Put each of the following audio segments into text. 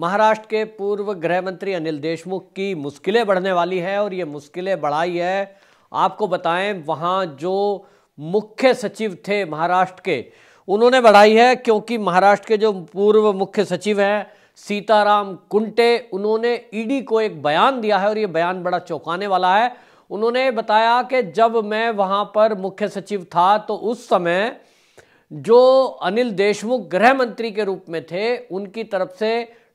महाराष्ट्र के पूर्व गृह मंत्री अनिल देशमुख की मुश्किलें बढ़ने वाली है और ये मुश्किलें बढ़ाई है आपको बताएं वहाँ जो मुख्य सचिव थे महाराष्ट्र के उन्होंने बढ़ाई है क्योंकि महाराष्ट्र के जो पूर्व मुख्य सचिव हैं सीताराम कुंटे उन्होंने ईडी को एक बयान दिया है और ये बयान बड़ा चौंकाने वाला है उन्होंने बताया कि जब मैं वहाँ पर मुख्य सचिव था तो उस समय जो अनिल देशमुख गृह मंत्री के रूप में थे उनकी तरफ से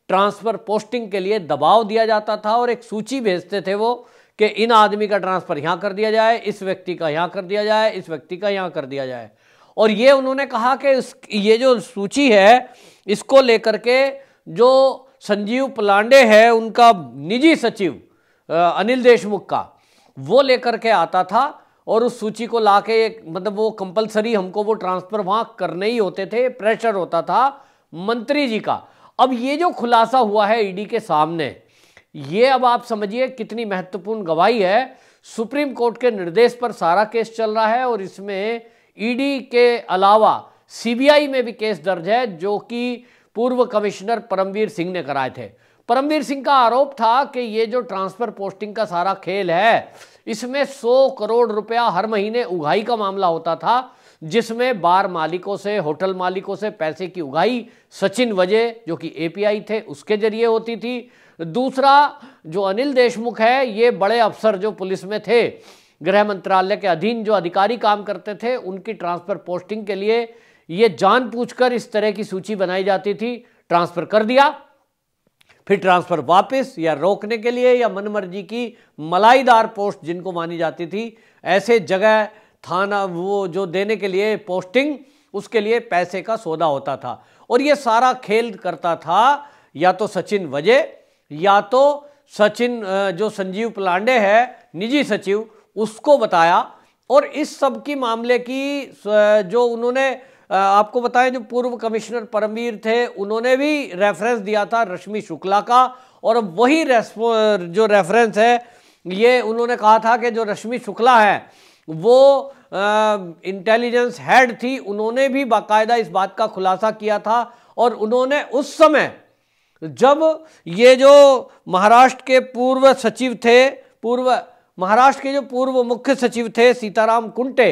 ट्रांसफ़र पोस्टिंग के लिए दबाव दिया जाता था और एक सूची भेजते थे वो कि इन आदमी का ट्रांसफ़र यहाँ कर दिया जाए इस व्यक्ति का यहाँ कर दिया जाए इस व्यक्ति का यहाँ कर दिया जाए और ये उन्होंने कहा कि ये जो सूची है इसको लेकर के जो संजीव पलांडे है उनका निजी सचिव अनिल देशमुख का वो लेकर के आता था और उस सूची को ला के मतलब वो कंपलसरी हमको वो ट्रांसफ़र वहाँ करने ही होते थे प्रेशर होता था मंत्री जी का अब ये जो खुलासा हुआ है ईडी e के सामने ये अब आप समझिए कितनी महत्वपूर्ण गवाही है सुप्रीम कोर्ट के निर्देश पर सारा केस चल रहा है और इसमें ईडी e के अलावा सीबीआई में भी केस दर्ज है जो कि पूर्व कमिश्नर परमवीर सिंह ने कराए थे परमवीर सिंह का आरोप था कि ये जो ट्रांसफर पोस्टिंग का सारा खेल है इसमें 100 करोड़ रुपया हर महीने उघाई का मामला होता था जिसमें बार मालिकों से होटल मालिकों से पैसे की उगाही सचिन वजे जो कि एपीआई थे उसके जरिए होती थी दूसरा जो अनिल देशमुख है ये बड़े अफसर जो पुलिस में थे गृह मंत्रालय के अधीन जो अधिकारी काम करते थे उनकी ट्रांसफ़र पोस्टिंग के लिए ये जान इस तरह की सूची बनाई जाती थी ट्रांसफ़र कर दिया फिर ट्रांसफ़र वापस या रोकने के लिए या मनमर्जी की मलाईदार पोस्ट जिनको मानी जाती थी ऐसे जगह थाना वो जो देने के लिए पोस्टिंग उसके लिए पैसे का सौदा होता था और ये सारा खेल करता था या तो सचिन वजे या तो सचिन जो संजीव पलांडे है निजी सचिव उसको बताया और इस सब की मामले की जो उन्होंने आपको बताएं जो पूर्व कमिश्नर परमवीर थे उन्होंने भी रेफरेंस दिया था रश्मि शुक्ला का और वही जो रेफरेंस है ये उन्होंने कहा था कि जो रश्मि शुक्ला है वो इंटेलिजेंस हेड थी उन्होंने भी बाकायदा इस बात का खुलासा किया था और उन्होंने उस समय जब ये जो महाराष्ट्र के पूर्व सचिव थे पूर्व महाराष्ट्र के जो पूर्व मुख्य सचिव थे सीताराम कुंटे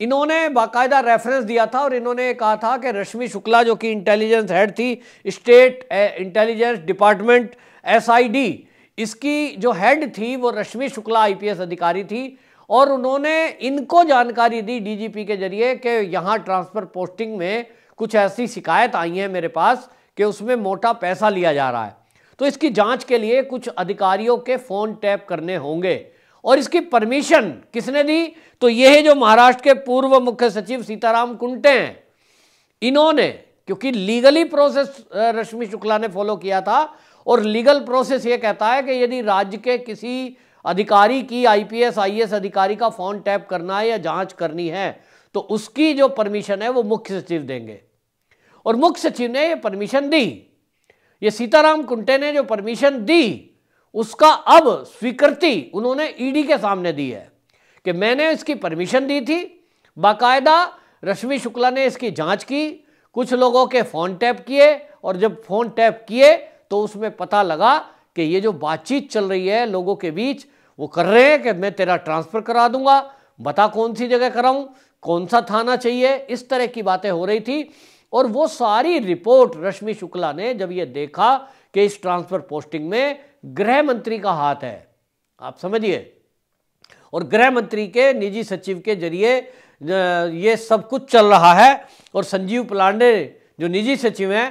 इन्होंने बाकायदा रेफरेंस दिया था और इन्होंने कहा था कि रश्मि शुक्ला जो कि इंटेलिजेंस हेड थी स्टेट इंटेलिजेंस डिपार्टमेंट एसआईडी इसकी जो हेड थी वो रश्मि शुक्ला आईपीएस अधिकारी थी और उन्होंने इनको जानकारी दी डीजीपी के जरिए कि यहाँ ट्रांसफ़र पोस्टिंग में कुछ ऐसी शिकायत आई है मेरे पास कि उसमें मोटा पैसा लिया जा रहा है तो इसकी जांच के लिए कुछ अधिकारियों के फ़ोन टैप करने होंगे और इसकी परमिशन किसने दी तो यह जो महाराष्ट्र के पूर्व मुख्य सचिव सीताराम कुंटे हैं इन्होंने क्योंकि लीगली प्रोसेस रश्मि शुक्ला ने फॉलो किया था और लीगल प्रोसेस ये कहता है कि यदि राज्य के किसी अधिकारी की आईपीएस आईएएस अधिकारी का फोन टैप करना है या जांच करनी है तो उसकी जो परमिशन है वो मुख्य सचिव देंगे और मुख्य सचिव ने ये परमिशन दी ये सीताराम कुंटे ने जो परमिशन दी उसका अब स्वीकृति उन्होंने ईडी e के सामने दी है कि मैंने इसकी परमिशन दी थी बाकायदा रश्मि शुक्ला ने इसकी जांच की कुछ लोगों के फ़ोन टैप किए और जब फ़ोन टैप किए तो उसमें पता लगा कि ये जो बातचीत चल रही है लोगों के बीच वो कर रहे हैं कि मैं तेरा ट्रांसफ़र करा दूंगा बता कौन सी जगह कराऊं कौन सा थाना चाहिए इस तरह की बातें हो रही थी और वो सारी रिपोर्ट रश्मि शुक्ला ने जब ये देखा कि इस ट्रांसफ़र पोस्टिंग में गृह मंत्री का हाथ है आप समझिए और गृह मंत्री के निजी सचिव के जरिए ये सब कुछ चल रहा है और संजीव पलांडे जो निजी सचिव हैं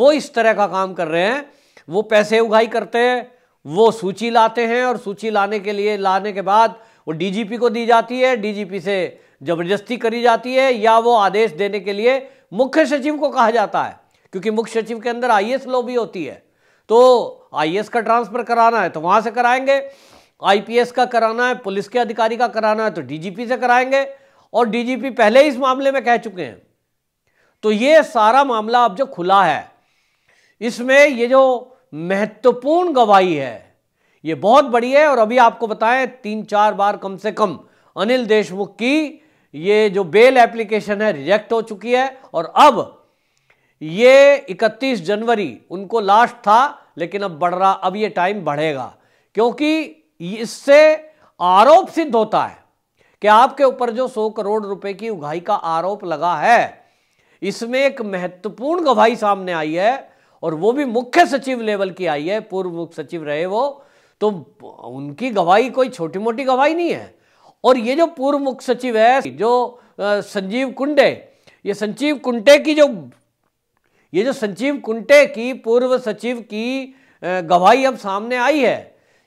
वो इस तरह का काम कर रहे हैं वो पैसे उगाही करते हैं वो सूची लाते हैं और सूची लाने के लिए लाने के बाद वो डीजीपी को दी जाती है डीजीपी से जबरदस्ती करी जाती है या वो आदेश देने के लिए मुख्य सचिव को कहा जाता है क्योंकि मुख्य सचिव के अंदर आईएएस लो भी होती है तो आईएएस का ट्रांसफर कराना है तो वहां से कराएंगे आईपीएस का कराना है पुलिस के अधिकारी का कराना है तो डीजीपी से कराएंगे और डीजीपी पहले ही इस मामले में कह चुके हैं तो ये सारा मामला अब जो खुला है इसमें ये जो महत्वपूर्ण गवाही है यह बहुत बड़ी है और अभी आपको बताएं तीन चार बार कम से कम अनिल देशमुख की ये जो बेल एप्लीकेशन है रिजेक्ट हो चुकी है और अब ये 31 जनवरी उनको लास्ट था लेकिन अब बढ़ रहा अब ये टाइम बढ़ेगा क्योंकि इससे आरोप सिद्ध होता है कि आपके ऊपर जो 100 करोड़ रुपए की उगाही का आरोप लगा है इसमें एक महत्वपूर्ण गवाही सामने आई है और वो भी मुख्य सचिव लेवल की आई है पूर्व मुख्य सचिव रहे वो तो उनकी गवाही कोई छोटी मोटी गवाही नहीं है और ये जो पूर्व मुख्य सचिव है जो संजीव कुंडे ये संजीव कुंटे की जो ये जो संजीव कुंटे की पूर्व सचिव की गवाही अब सामने आई है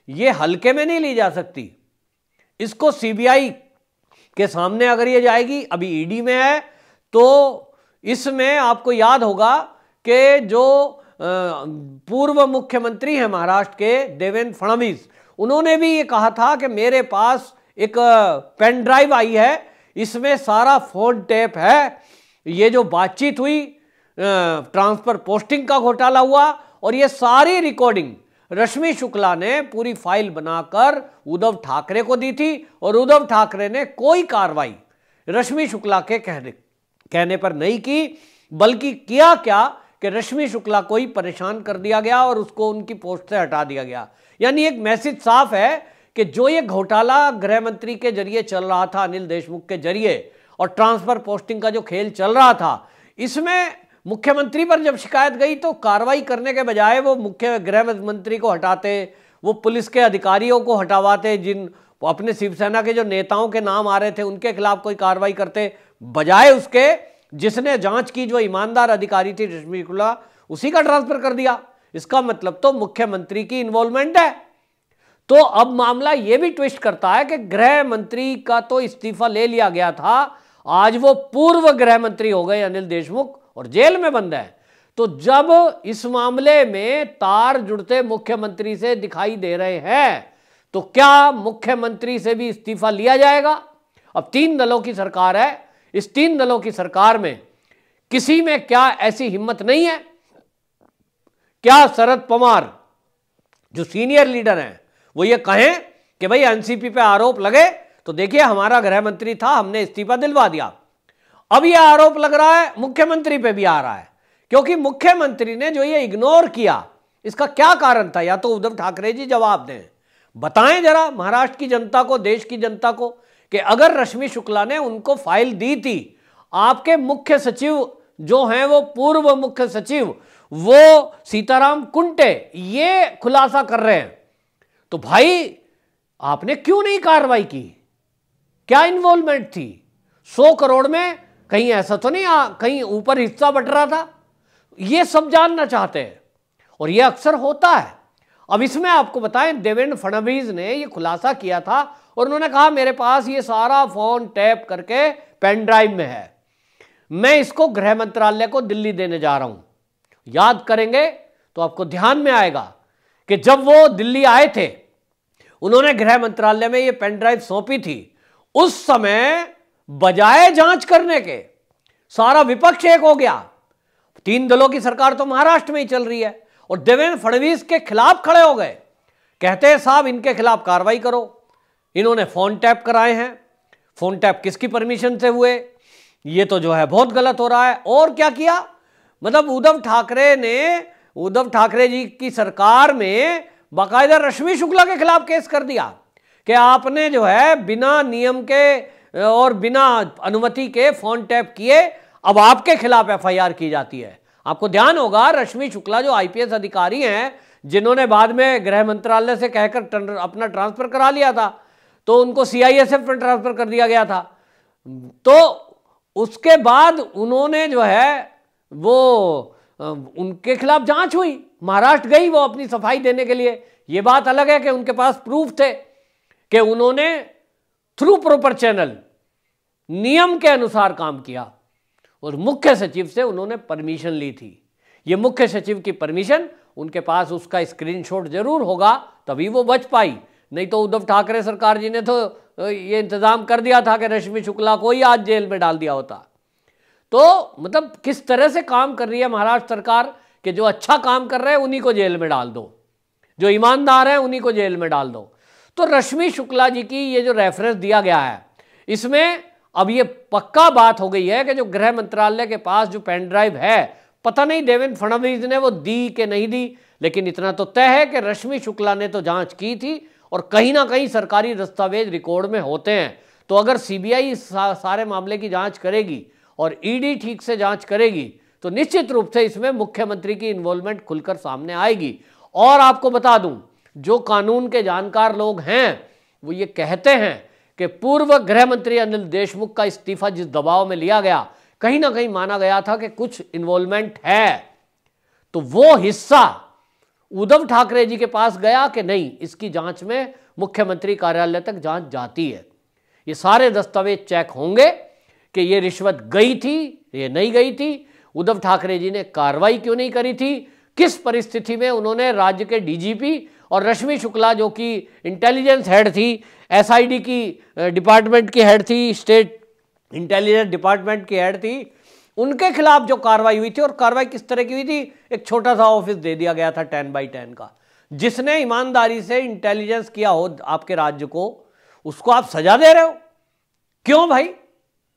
ये हल्के में नहीं ली जा सकती इसको सीबीआई के सामने अगर ये जाएगी अभी ईडी में है तो इसमें आपको याद होगा कि जो पूर्व मुख्यमंत्री हैं महाराष्ट्र के देवेंद्र फडणवीस उन्होंने भी ये कहा था कि मेरे पास एक पेन ड्राइव आई है इसमें सारा फोन टेप है ये जो बातचीत हुई ट्रांसफर पोस्टिंग का घोटाला हुआ और ये सारी रिकॉर्डिंग रश्मि शुक्ला ने पूरी फाइल बनाकर उद्धव ठाकरे को दी थी और उद्धव ठाकरे ने कोई कार्रवाई रश्मि शुक्ला के कहने कहने पर नहीं की बल्कि किया क्या कि रश्मि शुक्ला को ही परेशान कर दिया गया और उसको उनकी पोस्ट से हटा दिया गया यानी एक मैसेज साफ है कि जो ये घोटाला गृह मंत्री के जरिए चल रहा था अनिल देशमुख के जरिए और ट्रांसफर पोस्टिंग का जो खेल चल रहा था इसमें मुख्यमंत्री पर जब शिकायत गई तो कार्रवाई करने के बजाय वो मुख्य गृह मंत्री को हटाते वो पुलिस के अधिकारियों को हटावाते जिन अपने शिवसेना के जो नेताओं के नाम आ रहे थे उनके खिलाफ कोई कार्रवाई करते बजाय उसके जिसने जांच की जो ईमानदार अधिकारी थी रश्मि शुक्ला उसी का ट्रांसफर कर दिया इसका मतलब तो मुख्यमंत्री की इन्वॉल्वमेंट है तो अब मामला यह भी ट्विस्ट करता है कि गृह मंत्री का तो इस्तीफा ले लिया गया था आज वो पूर्व गृह मंत्री हो गए अनिल देशमुख और जेल में बंद है तो जब इस मामले में तार जुड़ते मुख्यमंत्री से दिखाई दे रहे हैं तो क्या मुख्यमंत्री से भी इस्तीफा लिया जाएगा अब तीन दलों की सरकार है इस तीन दलों की सरकार में किसी में क्या ऐसी हिम्मत नहीं है क्या शरद पवार जो सीनियर लीडर हैं वो ये कहें कि भाई एनसीपी पे आरोप लगे तो देखिए हमारा गृह मंत्री था हमने इस्तीफा दिलवा दिया अब ये आरोप लग रहा है मुख्यमंत्री पे भी आ रहा है क्योंकि मुख्यमंत्री ने जो ये इग्नोर किया इसका क्या कारण था या तो उद्धव ठाकरे जी जवाब दें बताएं जरा महाराष्ट्र की जनता को देश की जनता को कि अगर रश्मि शुक्ला ने उनको फाइल दी थी आपके मुख्य सचिव जो हैं वो पूर्व मुख्य सचिव वो सीताराम कुंटे ये खुलासा कर रहे हैं तो भाई आपने क्यों नहीं कार्रवाई की क्या इन्वॉल्वमेंट थी सौ करोड़ में कहीं ऐसा तो नहीं आ, कहीं ऊपर हिस्सा बट रहा था ये सब जानना चाहते हैं और ये अक्सर होता है अब इसमें आपको बताएं देवेंद्र फडणवीस ने ये खुलासा किया था और उन्होंने कहा मेरे पास ये सारा फोन टैप करके पेन ड्राइव में है मैं इसको गृह मंत्रालय को दिल्ली देने जा रहा हूं याद करेंगे तो आपको ध्यान में आएगा कि जब वो दिल्ली आए थे उन्होंने गृह मंत्रालय में ये पेन ड्राइव सौंपी थी उस समय बजाय जांच करने के सारा विपक्ष एक हो गया तीन दलों की सरकार तो महाराष्ट्र में ही चल रही है और देवेंद्र फडणवीस के खिलाफ खड़े हो गए कहते हैं साहब इनके खिलाफ कार्रवाई करो इन्होंने फ़ोन टैप कराए हैं फ़ोन टैप किसकी परमिशन से हुए ये तो जो है बहुत गलत हो रहा है और क्या किया मतलब उद्धव ठाकरे ने उद्धव ठाकरे जी की सरकार में बाकायदा रश्मि शुक्ला के खिलाफ केस कर दिया कि आपने जो है बिना नियम के और बिना अनुमति के फोन टैप किए अब आपके खिलाफ एफआईआर की जाती है आपको ध्यान होगा रश्मि शुक्ला जो आईपीएस अधिकारी हैं जिन्होंने बाद में गृह मंत्रालय से कहकर अपना ट्रांसफर करा लिया था तो उनको सीआईएसएफ में ट्रांसफर कर दिया गया था तो उसके बाद उन्होंने जो है वो उनके खिलाफ जांच हुई महाराष्ट्र गई वो अपनी सफाई देने के लिए ये बात अलग है कि उनके पास प्रूफ थे कि उन्होंने थ्रू प्रॉपर चैनल नियम के अनुसार काम किया और मुख्य सचिव से उन्होंने परमिशन ली थी ये मुख्य सचिव की परमिशन उनके पास उसका स्क्रीनशॉट जरूर होगा तभी वो बच पाई नहीं तो उद्धव ठाकरे सरकार जी ने तो ये इंतज़ाम कर दिया था कि रश्मि शुक्ला को ही आज जेल में डाल दिया होता तो मतलब किस तरह से काम कर रही है महाराष्ट्र सरकार कि जो अच्छा काम कर रहे हैं उन्हीं को जेल में डाल दो जो ईमानदार हैं उन्हीं को जेल में डाल दो तो रश्मि शुक्ला जी की ये जो रेफरेंस दिया गया है इसमें अब ये पक्का बात हो गई है कि जो गृह मंत्रालय के पास जो पेन ड्राइव है पता नहीं देवेंद्र फडणवीस ने वो दी कि नहीं दी लेकिन इतना तो तय है कि रश्मि शुक्ला ने तो जांच की थी और कहीं ना कहीं सरकारी दस्तावेज रिकॉर्ड में होते हैं तो अगर सीबीआई सारे मामले की जांच करेगी और ईडी ठीक से जांच करेगी तो निश्चित रूप से इसमें मुख्यमंत्री की इन्वॉल्वमेंट खुलकर सामने आएगी और आपको बता दूं जो कानून के जानकार लोग हैं वो ये कहते हैं कि पूर्व गृह मंत्री अनिल देशमुख का इस्तीफा जिस दबाव में लिया गया कहीं ना कहीं माना गया था कि कुछ इन्वॉल्वमेंट है तो वो हिस्सा उद्धव ठाकरे जी के पास गया कि नहीं इसकी जांच में मुख्यमंत्री कार्यालय तक जांच जाती है ये सारे दस्तावेज चेक होंगे कि ये रिश्वत गई थी ये नहीं गई थी उद्धव ठाकरे जी ने कार्रवाई क्यों नहीं करी थी किस परिस्थिति में उन्होंने राज्य के डीजीपी और रश्मि शुक्ला जो कि इंटेलिजेंस हेड थी एसआईडी की डिपार्टमेंट की हेड थी स्टेट इंटेलिजेंस डिपार्टमेंट की हेड थी उनके खिलाफ जो कार्रवाई हुई थी और कार्रवाई किस तरह की हुई थी एक छोटा सा ऑफिस दे दिया गया था टेन बाई टेन का जिसने ईमानदारी से इंटेलिजेंस किया हो आपके राज्य को उसको आप सजा दे रहे हो क्यों भाई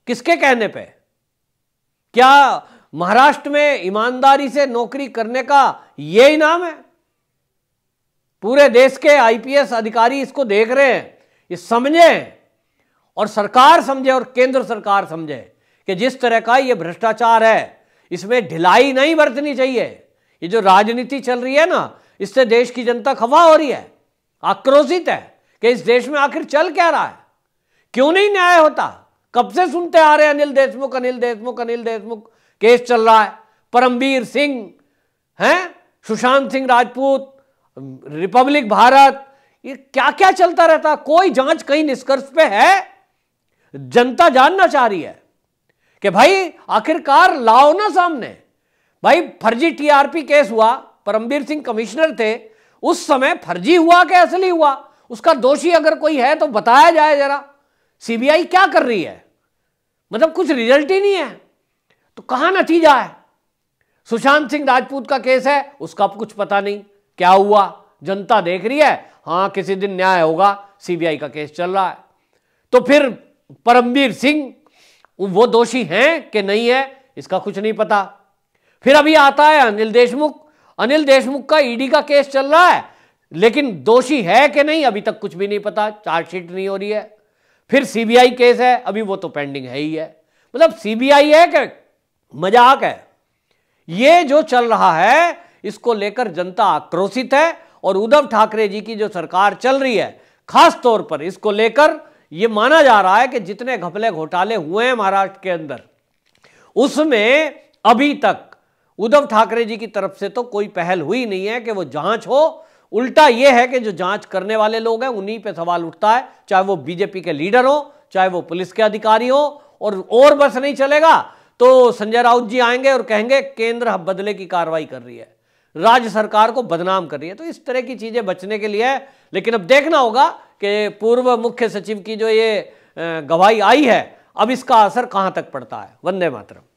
किसके कहने पे क्या महाराष्ट्र में ईमानदारी से नौकरी करने का ये इनाम है पूरे देश के आईपीएस अधिकारी इसको देख रहे हैं ये समझे और सरकार समझे और केंद्र सरकार समझे कि जिस तरह का ये भ्रष्टाचार है इसमें ढिलाई नहीं बरतनी चाहिए ये जो राजनीति चल रही है ना इससे देश की जनता खफा हो रही है आक्रोशित है कि इस देश में आखिर चल क्या रहा है क्यों नहीं न्याय होता कब से सुनते आ रहे अनिल देशमुख अनिल देशमुख अनिल देशमुख केस चल रहा है परमवीर सिंह हैं सुशांत सिंह राजपूत रिपब्लिक भारत ये क्या क्या चलता रहता कोई जांच कहीं निष्कर्ष पे है जनता जानना चाह रही है कि भाई आखिरकार लाओ ना सामने भाई फर्जी टीआरपी केस हुआ परमबीर सिंह कमिश्नर थे उस समय फर्जी हुआ कि असली हुआ उसका दोषी अगर कोई है तो बताया जाए जरा सीबीआई क्या कर रही है मतलब कुछ रिजल्ट ही नहीं है तो कहां नतीजा है सुशांत सिंह राजपूत का केस है उसका कुछ पता नहीं क्या हुआ जनता देख रही है हां किसी दिन न्याय होगा सीबीआई का केस चल रहा है तो फिर परमबीर सिंह वो दोषी हैं कि नहीं है इसका कुछ नहीं पता फिर अभी आता है अनिल देशमुख अनिल देशमुख का ईडी e का केस चल रहा है लेकिन दोषी है कि नहीं अभी तक कुछ भी नहीं पता चार्जशीट नहीं हो रही है फिर सीबीआई केस है अभी वो तो पेंडिंग है ही है मतलब सीबीआई है कि मजाक है ये जो चल रहा है इसको लेकर जनता आक्रोशित है और उद्धव ठाकरे जी की जो सरकार चल रही है खास तौर पर इसको लेकर ये माना जा रहा है कि जितने घपले घोटाले हुए हैं महाराष्ट्र के अंदर उसमें अभी तक उद्धव ठाकरे जी की तरफ से तो कोई पहल हुई नहीं है कि वो जांच हो उल्टा ये है कि जो जांच करने वाले लोग हैं उन्हीं पे सवाल उठता है चाहे वो बीजेपी के लीडर हो चाहे वो पुलिस के अधिकारी हो और और बस नहीं चलेगा तो संजय राउत जी आएंगे और कहेंगे केंद्र बदले की कार्रवाई कर रही है राज्य सरकार को बदनाम कर रही है तो इस तरह की चीजें बचने के लिए लेकिन अब देखना होगा कि पूर्व मुख्य सचिव की जो ये गवाही आई है अब इसका असर कहाँ तक पड़ता है वंदे मातरम